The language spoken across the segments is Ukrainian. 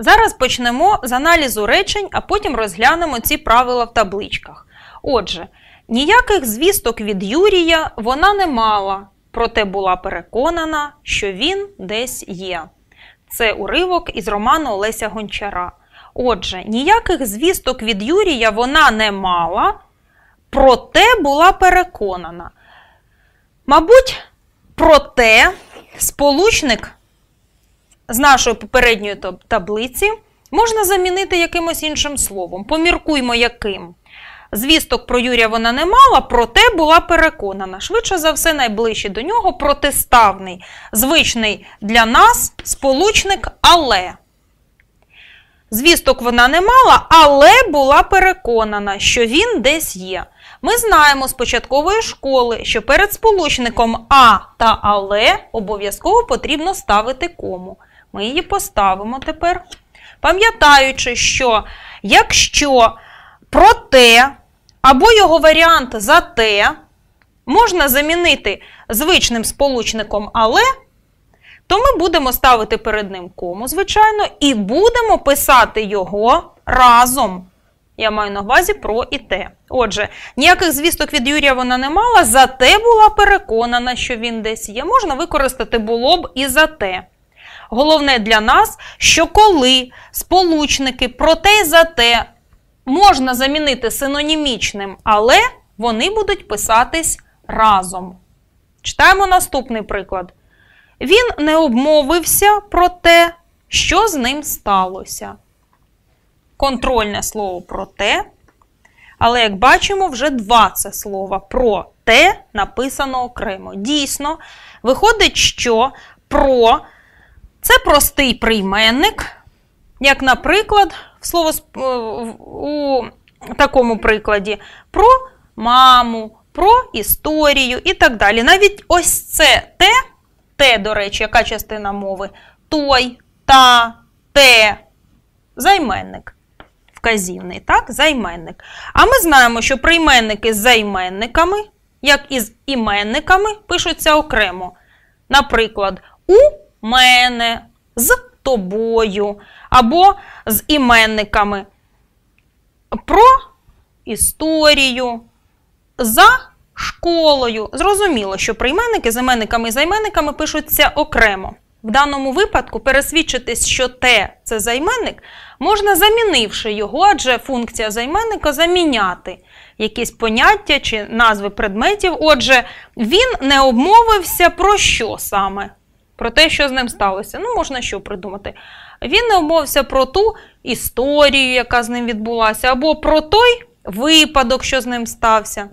Зараз почнемо з аналізу речень, а потім розглянемо ці правила в табличках. Отже, ніяких звісток від Юрія вона не мала, проте була переконана, що він десь є. Це уривок із роману Олеся Гончара. Отже, ніяких звісток від Юрія вона не мала, проте була переконана. Мабуть, проте сполучник з нашої попередньої таблиці можна замінити якимось іншим словом. Поміркуймо, яким. Звісток про Юрія вона не мала, проте була переконана. Швидше за все, найближчий до нього протиставний, звичний для нас сполучник, але. Звісток вона не мала, але була переконана, що він десь є. Ми знаємо з початкової школи, що перед сполучником А та Але обов'язково потрібно ставити кому. Ми її поставимо тепер. Пам'ятаючи, що якщо про те, або його варіант за те можна замінити звичним сполучником але, то ми будемо ставити перед ним кому, звичайно, і будемо писати його разом. Я маю на увазі про і те. Отже, ніяких звісток від Юрія вона не мала, зате була переконана, що він десь є. Можна використати було б і за те. Головне для нас, що коли сполучники про те й за те можна замінити синонімічним, але вони будуть писатись разом. Читаємо наступний приклад. Він не обмовився про те, що з ним сталося. Контрольне слово про те. Але, як бачимо, вже два це слова про те написано окремо. Дійсно, виходить, що про це простий прийменник, як, наприклад, в слово е, у такому прикладі про маму, про історію і так далі. Навіть ось це те, те, до речі, яка частина мови? Той, та, те, займенник. Вказівний, так, займенник. А ми знаємо, що прийменники з займенниками, як і з іменниками, пишуться окремо. Наприклад, у мене, з тобою або з іменниками. Про історію, за школою. Зрозуміло, що прийменники з іменниками і займенниками пишуться окремо. В даному випадку пересвідчитись, що те це займенник, можна замінивши його, адже функція займенника заміняти якісь поняття чи назви предметів. Отже, він не обмовився про що саме? про те, що з ним сталося. Ну, можна що придумати. Він не умовився про ту історію, яка з ним відбулася, або про той випадок, що з ним стався.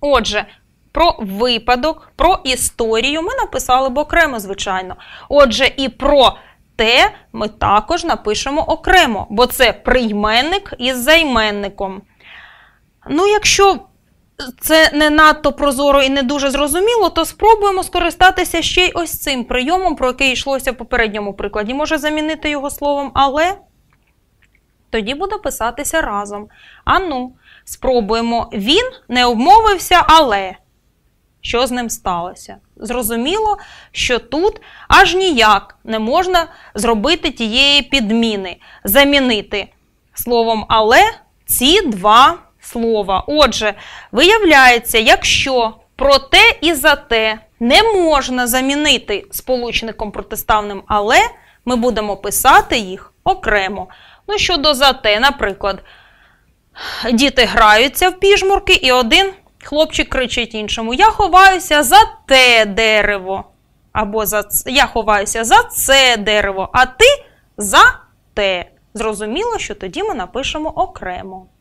Отже, про випадок, про історію ми написали б окремо, звичайно. Отже, і про те ми також напишемо окремо, бо це прийменник із займенником. Ну, якщо це не надто прозоро і не дуже зрозуміло, то спробуємо скористатися ще й ось цим прийомом, про який йшлося в попередньому прикладі. Може замінити його словом, але тоді буде писатися разом. А ну, спробуємо. Він не обмовився, але. Що з ним сталося? Зрозуміло, що тут аж ніяк не можна зробити тієї підміни, замінити словом, але ці два слова. Отже, виявляється, якщо про те і за те не можна замінити сполучником протиставним але, ми будемо писати їх окремо. Ну, щодо за те, наприклад, діти граються в піжмурки, і один хлопчик кричить іншому: Я ховаюся за те дерево. Або за я ховаюся за це дерево, а ти за те. Зрозуміло, що тоді ми напишемо окремо.